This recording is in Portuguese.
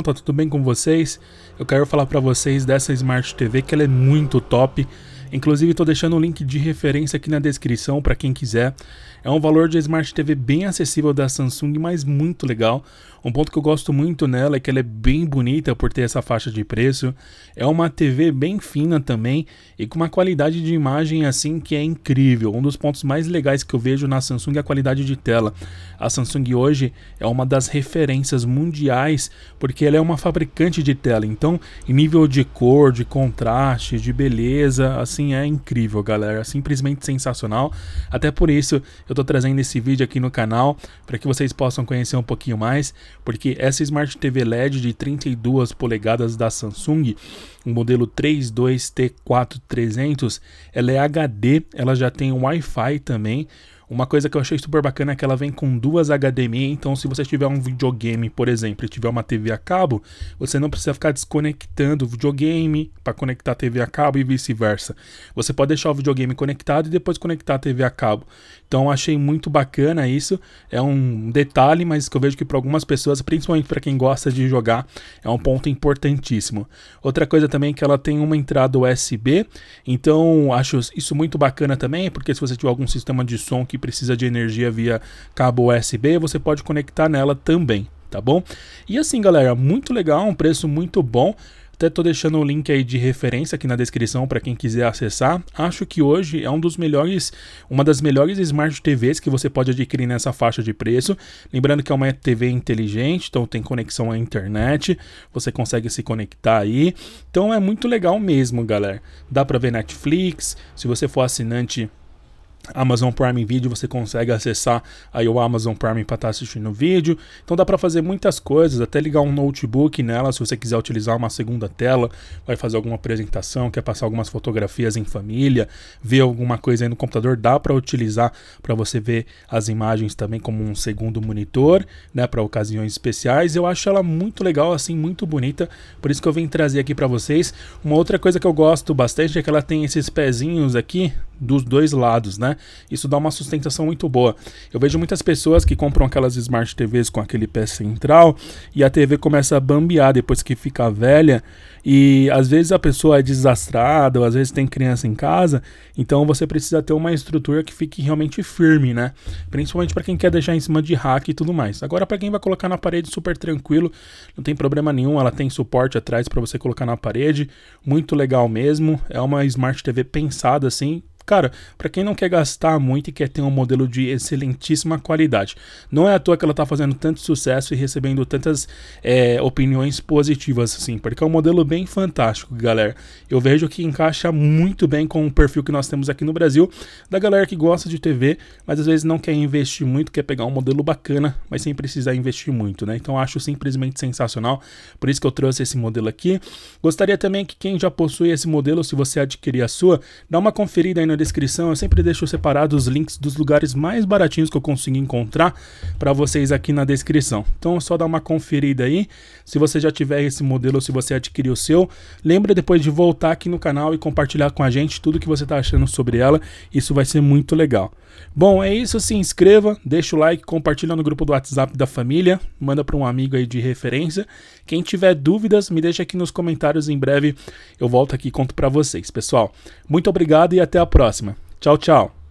Então, tá tudo bem com vocês? Eu quero falar para vocês dessa Smart TV que ela é muito top. Inclusive estou deixando o um link de referência aqui na descrição para quem quiser. É um valor de Smart TV bem acessível da Samsung, mas muito legal. Um ponto que eu gosto muito nela é que ela é bem bonita por ter essa faixa de preço. É uma TV bem fina também e com uma qualidade de imagem assim que é incrível. Um dos pontos mais legais que eu vejo na Samsung é a qualidade de tela. A Samsung hoje é uma das referências mundiais porque ela é uma fabricante de tela. Então, em nível de cor, de contraste, de beleza, assim assim é incrível, galera. Simplesmente sensacional. Até por isso eu tô trazendo esse vídeo aqui no canal para que vocês possam conhecer um pouquinho mais, porque essa Smart TV LED de 32 polegadas da Samsung, o modelo 32T4300, ela é HD, ela já tem Wi-Fi também. Uma coisa que eu achei super bacana é que ela vem com duas HDMI, então se você tiver um videogame, por exemplo, e tiver uma TV a cabo, você não precisa ficar desconectando o videogame para conectar a TV a cabo e vice-versa. Você pode deixar o videogame conectado e depois conectar a TV a cabo. Então achei muito bacana isso. É um detalhe, mas que eu vejo que para algumas pessoas, principalmente para quem gosta de jogar, é um ponto importantíssimo. Outra coisa também é que ela tem uma entrada USB, então acho isso muito bacana também, porque se você tiver algum sistema de som que precisa de energia via cabo USB, você pode conectar nela também, tá bom? E assim, galera, muito legal, um preço muito bom. Até tô deixando o link aí de referência aqui na descrição para quem quiser acessar. Acho que hoje é um dos melhores, uma das melhores smart TVs que você pode adquirir nessa faixa de preço. Lembrando que é uma TV inteligente, então tem conexão à internet, você consegue se conectar aí. Então é muito legal mesmo, galera. Dá para ver Netflix, se você for assinante Amazon Prime Video, você consegue acessar aí o Amazon Prime para estar tá assistindo o vídeo. Então dá para fazer muitas coisas, até ligar um notebook nela, se você quiser utilizar uma segunda tela, vai fazer alguma apresentação, quer passar algumas fotografias em família, ver alguma coisa aí no computador, dá para utilizar para você ver as imagens também como um segundo monitor, né, para ocasiões especiais. Eu acho ela muito legal assim, muito bonita. Por isso que eu vim trazer aqui para vocês. Uma outra coisa que eu gosto bastante é que ela tem esses pezinhos aqui dos dois lados, né? Isso dá uma sustentação muito boa. Eu vejo muitas pessoas que compram aquelas smart TVs com aquele pé central e a TV começa a bambear depois que fica velha e às vezes a pessoa é desastrada, ou às vezes tem criança em casa, então você precisa ter uma estrutura que fique realmente firme, né? Principalmente para quem quer deixar em cima de rack e tudo mais. Agora para quem vai colocar na parede super tranquilo, não tem problema nenhum, ela tem suporte atrás para você colocar na parede, muito legal mesmo. É uma smart TV pensada assim Cara, para quem não quer gastar muito e quer ter um modelo de excelentíssima qualidade, não é à toa que ela tá fazendo tanto sucesso e recebendo tantas é, opiniões positivas, assim, porque é um modelo bem fantástico, galera. Eu vejo que encaixa muito bem com o perfil que nós temos aqui no Brasil, da galera que gosta de TV, mas às vezes não quer investir muito, quer pegar um modelo bacana, mas sem precisar investir muito, né? Então acho simplesmente sensacional, por isso que eu trouxe esse modelo aqui. Gostaria também que quem já possui esse modelo, se você adquirir a sua, dá uma conferida aí na descrição, eu sempre deixo separados os links dos lugares mais baratinhos que eu consigo encontrar para vocês aqui na descrição. Então é só dar uma conferida aí. Se você já tiver esse modelo, se você adquirir o seu, lembra depois de voltar aqui no canal e compartilhar com a gente tudo que você está achando sobre ela. Isso vai ser muito legal. Bom, é isso. Se inscreva, deixa o like, compartilha no grupo do WhatsApp da família, manda para um amigo aí de referência. Quem tiver dúvidas, me deixa aqui nos comentários. Em breve eu volto aqui e conto para vocês, pessoal. Muito obrigado e até a próxima próxima. Tchau, tchau.